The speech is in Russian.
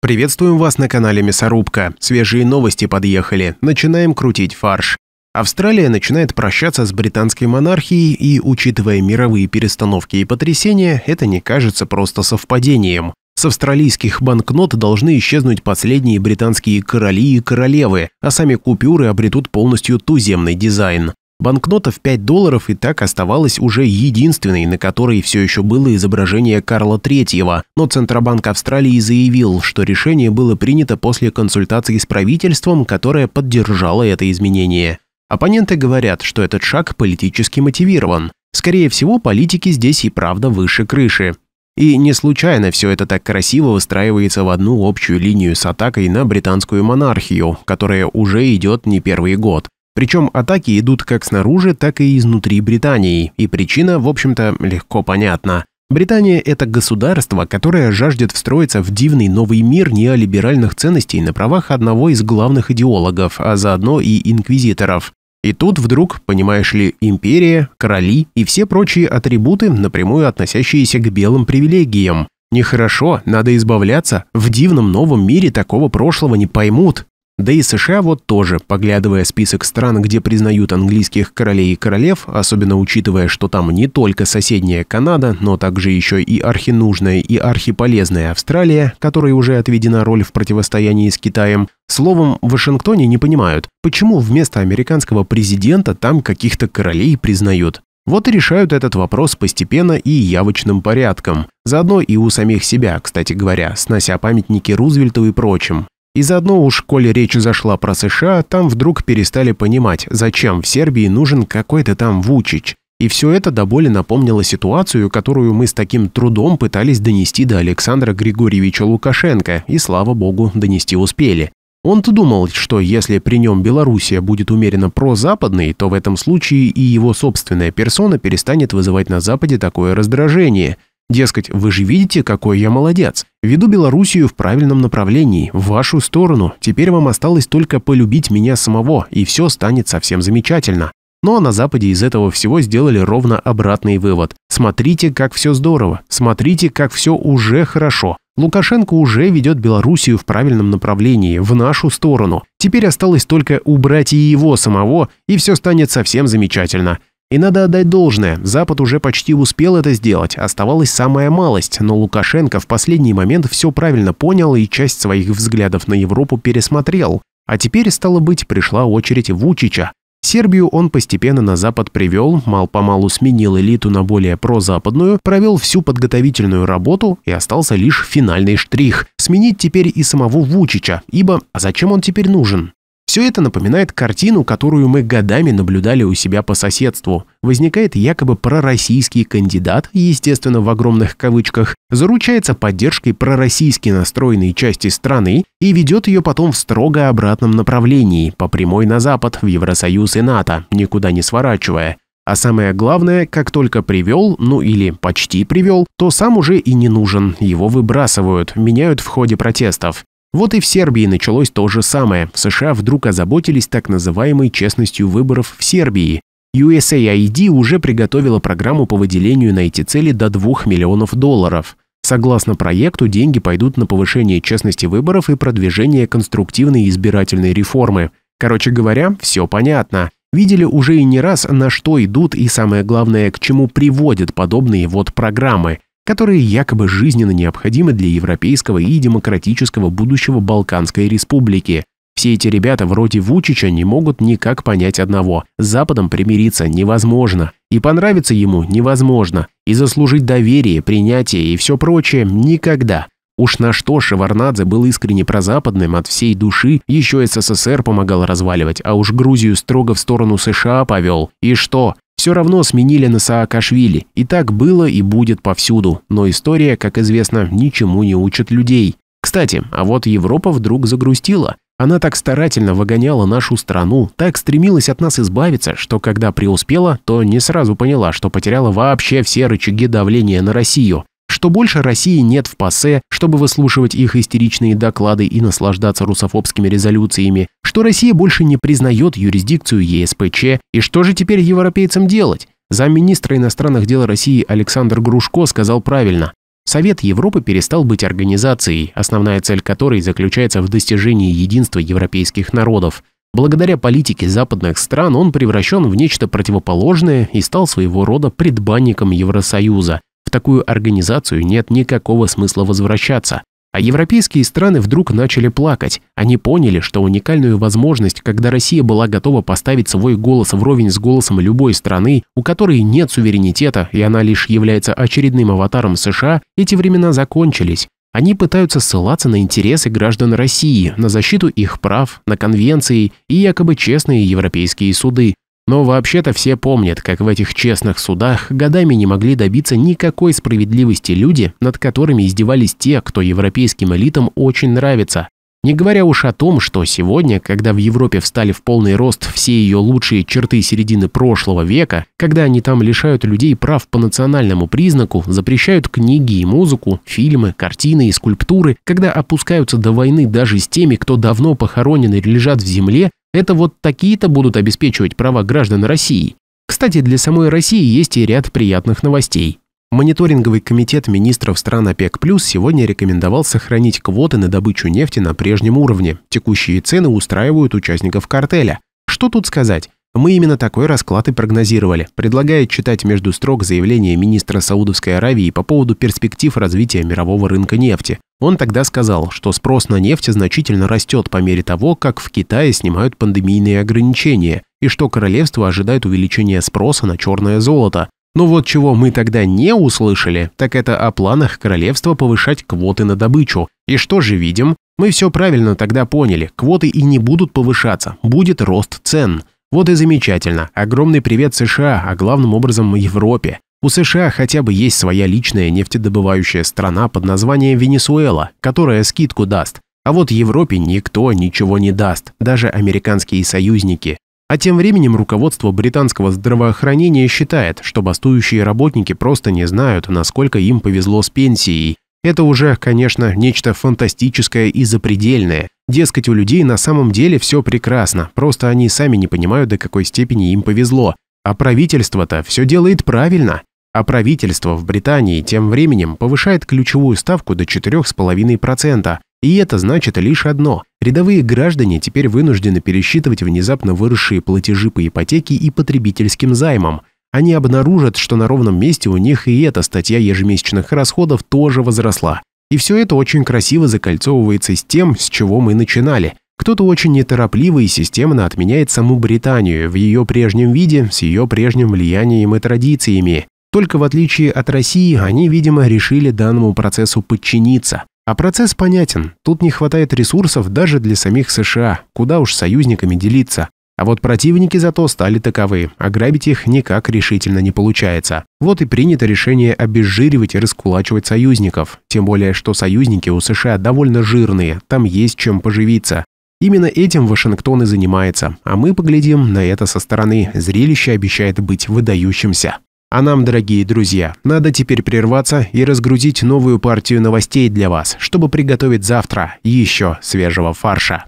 Приветствуем вас на канале Мясорубка. Свежие новости подъехали. Начинаем крутить фарш. Австралия начинает прощаться с британской монархией и, учитывая мировые перестановки и потрясения, это не кажется просто совпадением. С австралийских банкнот должны исчезнуть последние британские короли и королевы, а сами купюры обретут полностью туземный дизайн. Банкнота в 5 долларов и так оставалась уже единственной, на которой все еще было изображение Карла III, но Центробанк Австралии заявил, что решение было принято после консультации с правительством, которое поддержало это изменение. Оппоненты говорят, что этот шаг политически мотивирован. Скорее всего, политики здесь и правда выше крыши. И не случайно все это так красиво выстраивается в одну общую линию с атакой на британскую монархию, которая уже идет не первый год. Причем атаки идут как снаружи, так и изнутри Британии, и причина, в общем-то, легко понятна. Британия – это государство, которое жаждет встроиться в дивный новый мир неолиберальных ценностей на правах одного из главных идеологов, а заодно и инквизиторов. И тут вдруг, понимаешь ли, империя, короли и все прочие атрибуты, напрямую относящиеся к белым привилегиям. Нехорошо, надо избавляться, в дивном новом мире такого прошлого не поймут. Да и США вот тоже, поглядывая список стран, где признают английских королей и королев, особенно учитывая, что там не только соседняя Канада, но также еще и архинужная и архиполезная Австралия, которой уже отведена роль в противостоянии с Китаем, словом, в Вашингтоне не понимают, почему вместо американского президента там каких-то королей признают. Вот и решают этот вопрос постепенно и явочным порядком. Заодно и у самих себя, кстати говоря, снося памятники Рузвельту и прочим. И заодно уж, коли речь зашла про США, там вдруг перестали понимать, зачем в Сербии нужен какой-то там Вучич. И все это до боли напомнило ситуацию, которую мы с таким трудом пытались донести до Александра Григорьевича Лукашенко, и, слава богу, донести успели. Он-то думал, что если при нем Белоруссия будет умеренно прозападной, то в этом случае и его собственная персона перестанет вызывать на Западе такое раздражение – Дескать, вы же видите, какой я молодец. Веду Белоруссию в правильном направлении, в вашу сторону. Теперь вам осталось только полюбить меня самого, и все станет совсем замечательно. Ну а на Западе из этого всего сделали ровно обратный вывод. Смотрите, как все здорово. Смотрите, как все уже хорошо. Лукашенко уже ведет Белоруссию в правильном направлении, в нашу сторону. Теперь осталось только убрать и его самого, и все станет совсем замечательно. И надо отдать должное, Запад уже почти успел это сделать, оставалась самая малость, но Лукашенко в последний момент все правильно понял и часть своих взглядов на Европу пересмотрел. А теперь, стало быть, пришла очередь Вучича. Сербию он постепенно на Запад привел, мал-помалу сменил элиту на более прозападную, провел всю подготовительную работу и остался лишь финальный штрих – сменить теперь и самого Вучича, ибо а зачем он теперь нужен? Все это напоминает картину, которую мы годами наблюдали у себя по соседству. Возникает якобы пророссийский кандидат, естественно, в огромных кавычках, заручается поддержкой пророссийски настроенной части страны и ведет ее потом в строго обратном направлении, по прямой на запад, в Евросоюз и НАТО, никуда не сворачивая. А самое главное, как только привел, ну или почти привел, то сам уже и не нужен, его выбрасывают, меняют в ходе протестов. Вот и в Сербии началось то же самое. В США вдруг озаботились так называемой честностью выборов в Сербии. USAID уже приготовила программу по выделению на эти цели до 2 миллионов долларов. Согласно проекту, деньги пойдут на повышение честности выборов и продвижение конструктивной избирательной реформы. Короче говоря, все понятно. Видели уже и не раз, на что идут и, самое главное, к чему приводят подобные вот программы – которые якобы жизненно необходимы для европейского и демократического будущего Балканской республики. Все эти ребята вроде Вучича не могут никак понять одного. С Западом примириться невозможно. И понравиться ему невозможно. И заслужить доверие, принятие и все прочее никогда. Уж на что Шеварнадзе был искренне прозападным от всей души, еще СССР помогал разваливать, а уж Грузию строго в сторону США повел. И что? Все равно сменили на Саакашвили, и так было и будет повсюду, но история, как известно, ничему не учит людей. Кстати, а вот Европа вдруг загрустила. Она так старательно выгоняла нашу страну, так стремилась от нас избавиться, что когда преуспела, то не сразу поняла, что потеряла вообще все рычаги давления на Россию что больше России нет в ПАСЕ, чтобы выслушивать их истеричные доклады и наслаждаться русофобскими резолюциями, что Россия больше не признает юрисдикцию ЕСПЧ, и что же теперь европейцам делать? Замминистра иностранных дел России Александр Грушко сказал правильно. Совет Европы перестал быть организацией, основная цель которой заключается в достижении единства европейских народов. Благодаря политике западных стран он превращен в нечто противоположное и стал своего рода предбанником Евросоюза, в такую организацию нет никакого смысла возвращаться. А европейские страны вдруг начали плакать. Они поняли, что уникальную возможность, когда Россия была готова поставить свой голос вровень с голосом любой страны, у которой нет суверенитета и она лишь является очередным аватаром США, эти времена закончились. Они пытаются ссылаться на интересы граждан России, на защиту их прав, на конвенции и якобы честные европейские суды. Но вообще-то все помнят, как в этих честных судах годами не могли добиться никакой справедливости люди, над которыми издевались те, кто европейским элитам очень нравится. Не говоря уж о том, что сегодня, когда в Европе встали в полный рост все ее лучшие черты середины прошлого века, когда они там лишают людей прав по национальному признаку, запрещают книги и музыку, фильмы, картины и скульптуры, когда опускаются до войны даже с теми, кто давно похоронен и лежат в земле, это вот такие-то будут обеспечивать права граждан России. Кстати, для самой России есть и ряд приятных новостей. Мониторинговый комитет министров стран ОПЕК+, сегодня рекомендовал сохранить квоты на добычу нефти на прежнем уровне. Текущие цены устраивают участников картеля. Что тут сказать? Мы именно такой расклад и прогнозировали. Предлагает читать между строк заявление министра Саудовской Аравии по поводу перспектив развития мирового рынка нефти. Он тогда сказал, что спрос на нефть значительно растет по мере того, как в Китае снимают пандемийные ограничения, и что королевство ожидает увеличения спроса на черное золото. Но вот чего мы тогда не услышали, так это о планах королевства повышать квоты на добычу. И что же видим? Мы все правильно тогда поняли, квоты и не будут повышаться, будет рост цен. Вот и замечательно, огромный привет США, а главным образом Европе. У США хотя бы есть своя личная нефтедобывающая страна под названием Венесуэла, которая скидку даст. А вот Европе никто ничего не даст, даже американские союзники. А тем временем руководство британского здравоохранения считает, что бастующие работники просто не знают, насколько им повезло с пенсией. Это уже, конечно, нечто фантастическое и запредельное. Дескать, у людей на самом деле все прекрасно, просто они сами не понимают, до какой степени им повезло. А правительство-то все делает правильно. А правительство в Британии тем временем повышает ключевую ставку до 4,5%. И это значит лишь одно. Рядовые граждане теперь вынуждены пересчитывать внезапно выросшие платежи по ипотеке и потребительским займам. Они обнаружат, что на ровном месте у них и эта статья ежемесячных расходов тоже возросла. И все это очень красиво закольцовывается с тем, с чего мы начинали – кто-то очень неторопливо и системно отменяет саму Британию в ее прежнем виде, с ее прежним влиянием и традициями только в отличие от России, они, видимо, решили данному процессу подчиниться. А процесс понятен, тут не хватает ресурсов даже для самих США, куда уж союзниками делиться. А вот противники зато стали таковы, ограбить их никак решительно не получается. Вот и принято решение обезжиривать и раскулачивать союзников. Тем более, что союзники у США довольно жирные, там есть чем поживиться. Именно этим Вашингтон и занимается, а мы поглядим на это со стороны. Зрелище обещает быть выдающимся. А нам, дорогие друзья, надо теперь прерваться и разгрузить новую партию новостей для вас, чтобы приготовить завтра еще свежего фарша.